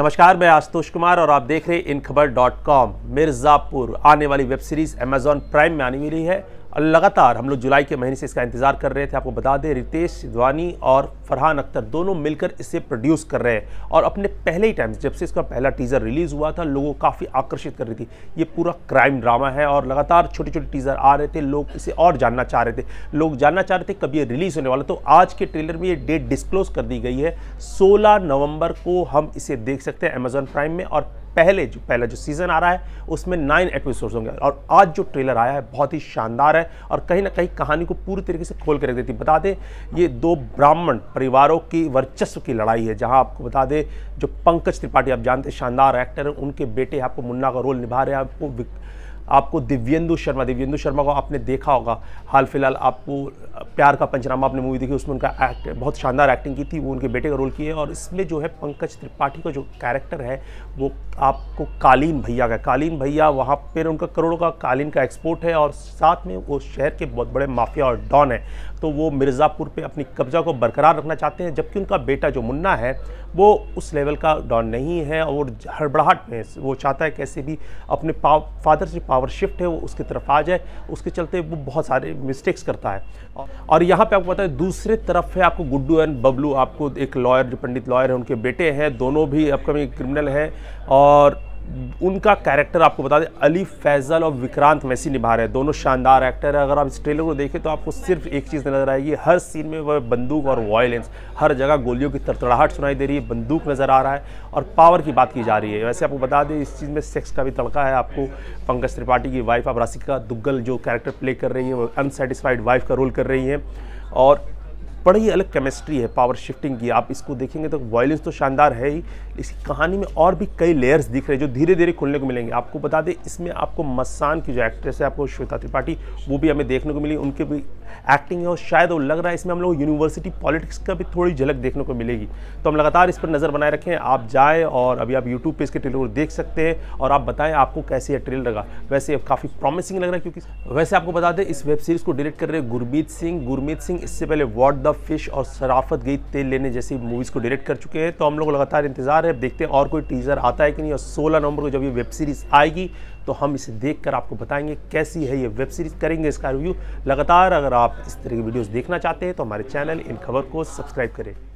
नमस्कार मैं आशुतोष कुमार और आप देख रहे हैं इन खबर डॉट कॉम मिर्ज़ापुर आने वाली वेब सीरीज़ अमेजॉन प्राइम में आने वाली है लगातार हम लोग जुलाई के महीने से इसका इंतज़ार कर रहे थे आपको बता दें रितेश सिद्वानी और फरहान अख्तर दोनों मिलकर इसे प्रोड्यूस कर रहे हैं और अपने पहले ही टाइम जब से इसका पहला टीज़र रिलीज़ हुआ था लोगों को काफ़ी आकर्षित कर रही थी ये पूरा क्राइम ड्रामा है और लगातार छोटे छोटे टीज़र आ रहे थे लोग इसे और जानना चाह रहे थे लोग जानना चाह रहे थे कब ये रिलीज़ होने वाला तो आज के ट्रेलर में ये डेट डिस्क्लोज कर दी गई है सोलह नवम्बर को हम इसे देख सकते हैं अमेजोन प्राइम में और पहले जो पहला जो सीज़न आ रहा है उसमें नाइन एपिसोड्स होंगे और आज जो ट्रेलर आया है बहुत ही शानदार है और कहीं ना कहीं कहानी को पूरी तरीके से खोल कर रख देती है बता दें ये दो ब्राह्मण परिवारों की वर्चस्व की लड़ाई है जहां आपको बता दें जो पंकज त्रिपाठी आप जानते हैं शानदार एक्टर हैं उनके बेटे आपको मुन्ना का रोल निभा रहे हैं आपको आपको दिव्येंदु शर्मा दिव्येंदु शर्मा को आपने देखा होगा हाल फिलहाल आपको प्यार का पंचनामा आपने मूवी देखी उसमें उनका एक्ट बहुत शानदार एक्टिंग की थी वो उनके बेटे का रोल किए और इसमें जो है पंकज त्रिपाठी का जो कैरेक्टर है वो आपको कालीन भैया का कालीन भैया वहाँ पर उनका करोड़ों का कालीन का एक्सपोर्ट है और साथ में वो शहर के बहुत बड़े माफिया और डॉन है तो वो मिर्ज़ापुर पर अपनी कब्जा को बरकरार रखना चाहते हैं जबकि उनका बेटा जो मुन्ना है वो उस लेवल का डॉन नहीं है और हड़बड़ाहट में वो चाहता है कैसे भी अपने फादर से पावर पावर शिफ्ट है वो उसकी तरफ आ जाए उसके चलते वो बहुत सारे मिस्टेक्स करता है और यहाँ पे आपको पता है दूसरे तरफ है आपको गुड्डू एंड बबलू आपको एक लॉयर जो पंडित लॉयर है उनके बेटे हैं दोनों भी अपकमिंग क्रिमिनल हैं और उनका कैरेक्टर आपको बता दें अली फैज़ल और विक्रांत वैसी निभा रहे हैं दोनों शानदार एक्टर हैं अगर आप इस ट्रेलर को देखें तो आपको सिर्फ एक चीज़ नज़र आएगी हर सीन में वह बंदूक और वायलेंस हर जगह गोलियों की तरतड़ाहट सुनाई दे रही है बंदूक नज़र आ रहा है और पावर की बात की जा रही है वैसे आपको बता दें इस चीज़ में सेक्स का भी तड़का है आपको पंकज त्रिपाठी की वाइफ अब रसिका दुग्गल जो कैरेक्टर प्ले कर रही है वो अनसेटिस्फाइड वाइफ का रोल कर रही हैं और बड़ी ही अलग केमिस्ट्री है पावर शिफ्टिंग की आप इसको देखेंगे तो वॉयलेंस तो शानदार है ही इसकी कहानी में और भी कई लेयर्स दिख रहे हैं जो धीरे धीरे खुलने को मिलेंगे आपको बता दें इसमें आपको मसान की जो एक्ट्रेस है आपको श्वेता त्रिपाठी वो भी हमें देखने को मिली उनके भी एक्टिंग है और शायद वो लग रहा है इसमें हम लोग यूनिवर्सिटी पॉलिटिक्स का भी थोड़ी झलक देखने को मिलेगी तो हम लगातार इस पर नज़र बनाए रखें आप जाएँ और अभी आप यूट्यूब पर इसके ट्रेलर देख सकते हैं और आप बताएँ आपको कैसे यह ट्रेलर लगा वैसे काफ़ी प्रॉमिसिंग लग रहा है क्योंकि वैसे आपको बता दें इस वेब सीरीज़ को डायरेक्ट कर रहे गुरमीत सिंह गुरमीत सिंह इससे पहले वॉट द फिश और सराफत गई तेल लेने जैसी मूवीज़ को डायरेक्ट कर चुके हैं तो हम लोग लगातार इंतज़ार है अब देखते हैं और कोई टीज़र आता है कि नहीं और सोलह नवंबर को जब ये वेब सीरीज़ आएगी तो हम इसे देखकर आपको बताएंगे कैसी है ये वेब सीरीज़ करेंगे इसका रिव्यू लगातार अगर आप इस तरह की वीडियोज़ देखना चाहते हैं तो हमारे चैनल इन खबर को सब्सक्राइब करें